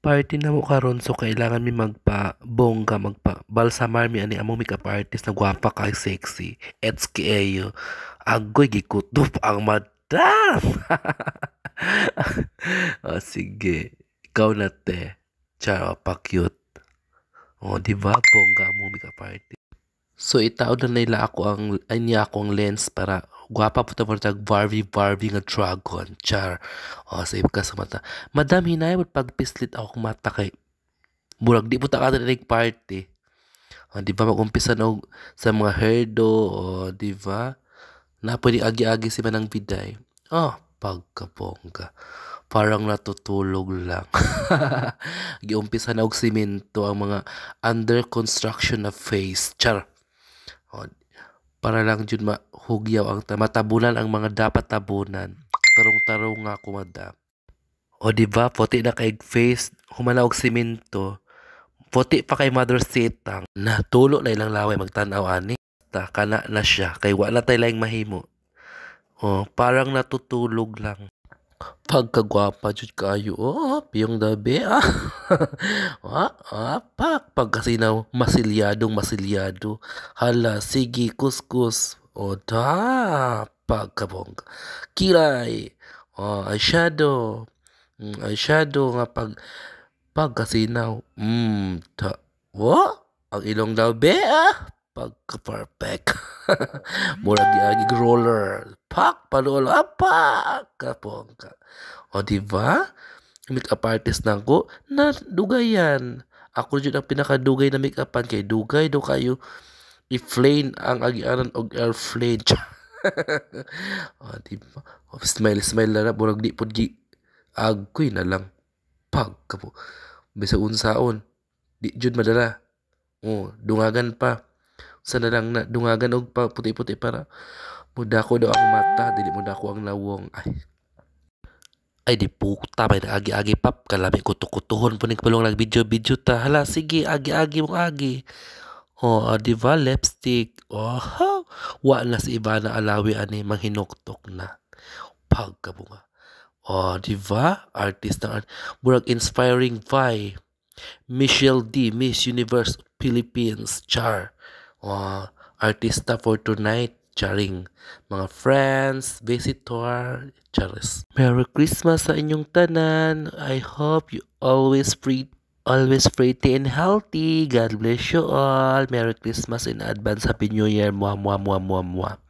party na mo karon so kailangan mi magpa bongga magpa balsamar mi ani among makeup artist na gwapa ka sexy ets kayo agoy gikutup ang madam o oh, sige ikaw na te charo pa cute oh, di ba bongga mo makeup artist so itaod na nila ako ang anya niya akong lens para Guwapa puta mo tag Barbie Barbie nga dragon. Char. O, sa ka sa Madam, hinay mo pagpislit ako kumata kay. Murag, di puta ka na party. O, di ba magumpisa na sa mga herdo. O, di ba? Na pwede agi-agi si Manang Biday. O, pagkabongga. Parang natutulog lang. Giumpisa na og simento ang mga under construction na phase. Char para lang jud mahugyaw ang matabunan ang mga dapat tabunan. Tarong-tarong nga kumada. O di ba puti na kay face, humana og semento. Puti pa kay mother sitang. Natulo na ilang laway magtanaw ani. Ta kana na siya kay wala tay laing mahimo. O parang natutulog lang pagkagwapa jud kaayo oh piyong dabi ah wa ah, ah pagkasinaw masilyadong masilyado hala sige kuskus o ta pagkabong kilay oh shadow mm, eyeshadow nga pag pagkasinaw mm ta wa ang ilong dabi ah pagka-perfect. Murag yagi roller. Pak, panolo, apa, ah, kapong ka. O, di ba? make artist na ko, na dugayan. Ako jud ang pinakadugay na make-upan kay dugay do kayo i-flane ang agianan og airflane. o, di ba? smile, smile na na. Murag di pod gi agkoy na lang. Pag, kapo. Bisa unsaon. Di jud madala. Oh, dungagan pa sa lanang na dungagan og pa puti-puti para muda ko daw ang mata dili muda ko ang nawong ay ay di puta may naagi-agi pap kalabi ko tukutuhon po ni kapalong nagbidyo-bidyo ta hala sige agi-agi mong agi oh, ah, oh di ba lipstick oh wa na si Ivana alawi ani manghinuktok na pagkabunga oh di ba artist na art murag inspiring vibe Michelle D Miss Universe Philippines char uh, artista for tonight, charing. Mga friends, visitor, charis. Merry Christmas sa inyong tanan. I hope you always free always pretty and healthy. God bless you all. Merry Christmas in advance. Happy New Year. Mwah, mwah, mwah, mwah, mwah.